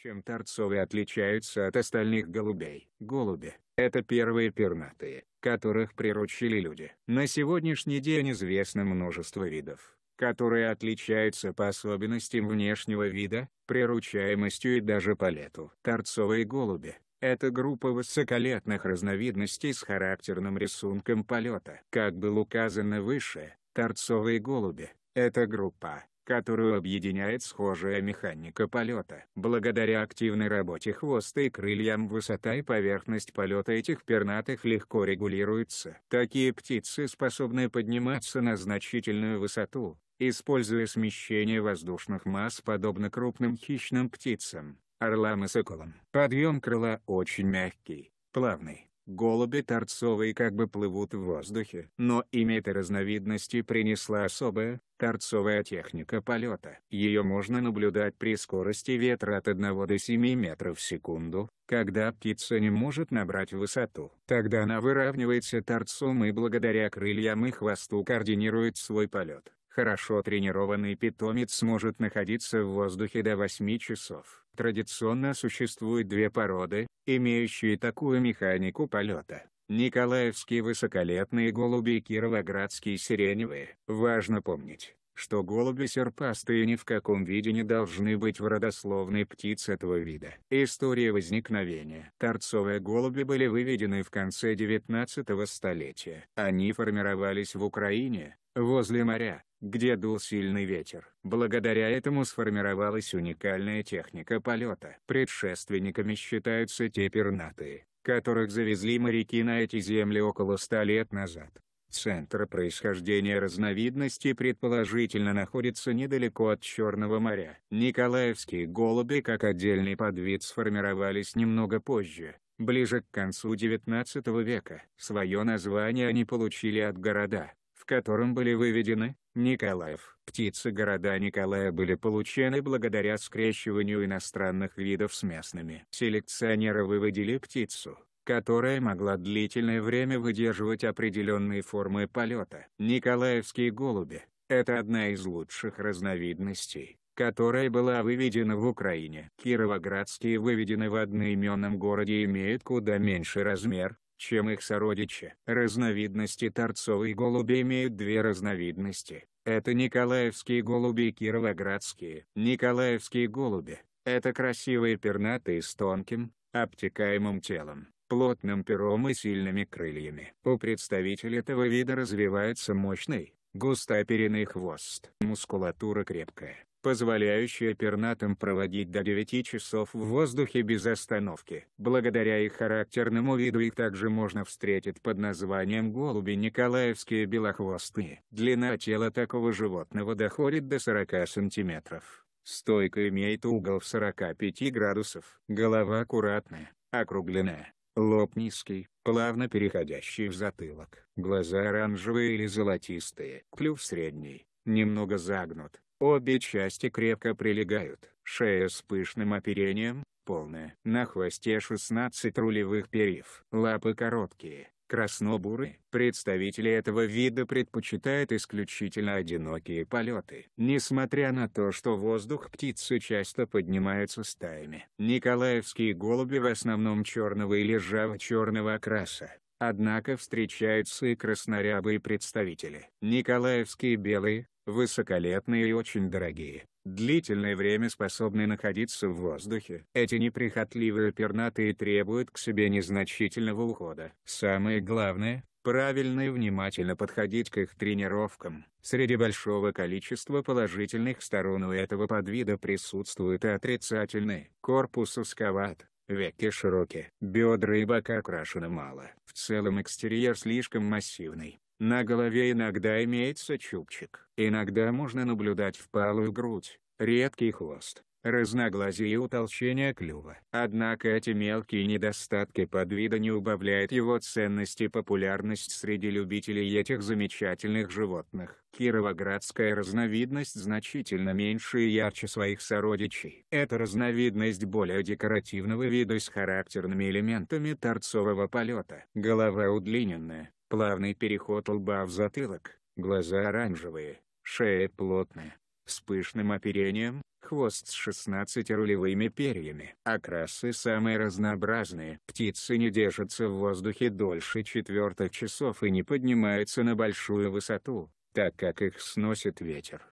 Чем торцовые отличаются от остальных голубей? Голуби – это первые пернатые, которых приручили люди. На сегодняшний день известно множество видов, которые отличаются по особенностям внешнего вида, приручаемостью и даже полету. Торцовые голуби – это группа высоколетных разновидностей с характерным рисунком полета. Как было указано выше, торцовые голуби – это группа, которую объединяет схожая механика полета. Благодаря активной работе хвоста и крыльям высота и поверхность полета этих пернатых легко регулируется. Такие птицы способны подниматься на значительную высоту, используя смещение воздушных масс подобно крупным хищным птицам, орлам и соколам. Подъем крыла очень мягкий, плавный Голуби торцовые как бы плывут в воздухе, но имя этой разновидности принесла особая, торцовая техника полета. Ее можно наблюдать при скорости ветра от 1 до 7 метров в секунду, когда птица не может набрать высоту. Тогда она выравнивается торцом и благодаря крыльям и хвосту координирует свой полет. Хорошо тренированный питомец сможет находиться в воздухе до 8 часов. Традиционно существуют две породы, имеющие такую механику полета. Николаевские высоколетные голуби и кировоградские сиреневые. Важно помнить, что голуби серпастые ни в каком виде не должны быть в родословной птиц этого вида. История возникновения. Торцовые голуби были выведены в конце 19 столетия. Они формировались в Украине, возле моря, где дул сильный ветер. Благодаря этому сформировалась уникальная техника полета. Предшественниками считаются те пернатые, которых завезли моряки на эти земли около ста лет назад. Центр происхождения разновидности предположительно находится недалеко от Черного моря. Николаевские голуби как отдельный подвид сформировались немного позже, ближе к концу XIX века. Свое название они получили от города, которым были выведены Николаев. Птицы города Николая были получены благодаря скрещиванию иностранных видов с местными. Селекционеры выводили птицу, которая могла длительное время выдерживать определенные формы полета. Николаевские голуби – это одна из лучших разновидностей, которая была выведена в Украине. Кировоградские выведены в одноименном городе имеют куда меньший размер, чем их сородичи. Разновидности торцовой голуби имеют две разновидности. Это николаевские голуби и кировоградские. Николаевские голуби – это красивые пернатые с тонким, обтекаемым телом, плотным пером и сильными крыльями. У представителей этого вида развивается мощный, густоперенный хвост. Мускулатура крепкая, позволяющая пернатым проводить до 9 часов в воздухе без остановки. Благодаря их характерному виду их также можно встретить под названием голуби николаевские белохвостые. Длина тела такого животного доходит до 40 сантиметров. Стойка имеет угол в 45 градусов. Голова аккуратная, округленная. Лоб низкий, плавно переходящий в затылок. Глаза оранжевые или золотистые. Клюв средний, немного загнут. Обе части крепко прилегают, шея с пышным оперением, полная. На хвосте 16 рулевых перьев. Лапы короткие, краснобуры. Представители этого вида предпочитают исключительно одинокие полеты. Несмотря на то, что воздух птицы часто поднимаются стаями. Николаевские голуби в основном черного или ржаво-черного окраса. Однако встречаются и краснорябые представители. Николаевские белые, высоколетные и очень дорогие, длительное время способны находиться в воздухе. Эти неприхотливые пернатые требуют к себе незначительного ухода. Самое главное, правильно и внимательно подходить к их тренировкам. Среди большого количества положительных сторон у этого подвида присутствуют и отрицательные. Корпус узковат, веки широкие, бедра и бока окрашены мало. В целом экстерьер слишком массивный. На голове иногда имеется чубчик. Иногда можно наблюдать впалую грудь, редкий хвост, разноглазие и утолщение клюва. Однако эти мелкие недостатки подвида не убавляют его ценность и популярность среди любителей этих замечательных животных. Кировоградская разновидность значительно меньше и ярче своих сородичей. Это разновидность более декоративного вида с характерными элементами торцового полета. Голова удлиненная, Плавный переход лба в затылок, глаза оранжевые, шея плотная, с пышным оперением, хвост с 16 рулевыми перьями. Окрасы а самые разнообразные. Птицы не держатся в воздухе дольше четвертых часов и не поднимаются на большую высоту, так как их сносит ветер.